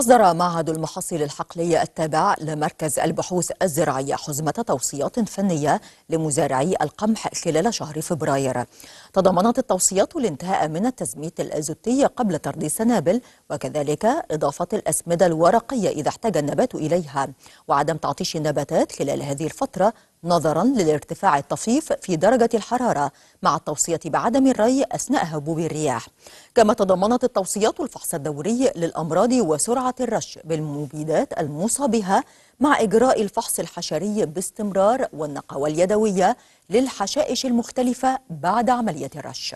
أصدر معهد المحاصيل الحقلية التابع لمركز البحوث الزراعية حزمة توصيات فنية لمزارعي القمح خلال شهر فبراير تضمنت التوصيات الانتهاء من التزميت الأزوتي قبل ترضي السنابل وكذلك إضافة الأسمدة الورقية إذا احتاج النبات إليها وعدم تعطيش النباتات خلال هذه الفترة نظرا للارتفاع الطفيف في درجة الحرارة مع التوصية بعدم الري أثناء هبوب الرياح كما تضمنت التوصيات الفحص الدوري للأمراض وسرعة الرش بالمبيدات الموصى بها مع إجراء الفحص الحشري باستمرار والنقاوة اليدوية للحشائش المختلفة بعد عملية الرش